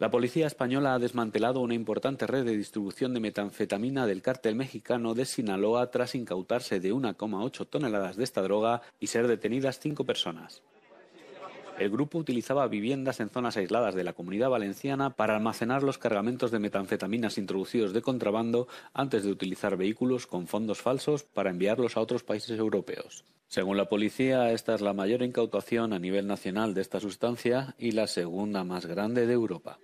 La policía española ha desmantelado una importante red de distribución de metanfetamina del cártel mexicano de Sinaloa tras incautarse de 1,8 toneladas de esta droga y ser detenidas cinco personas. El grupo utilizaba viviendas en zonas aisladas de la comunidad valenciana para almacenar los cargamentos de metanfetaminas introducidos de contrabando antes de utilizar vehículos con fondos falsos para enviarlos a otros países europeos. Según la policía, esta es la mayor incautación a nivel nacional de esta sustancia y la segunda más grande de Europa.